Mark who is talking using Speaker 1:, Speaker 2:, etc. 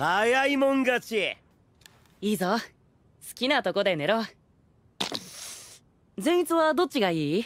Speaker 1: 早いもん勝ちいいぞ好きなとこで寝ろ善逸はどっちがいい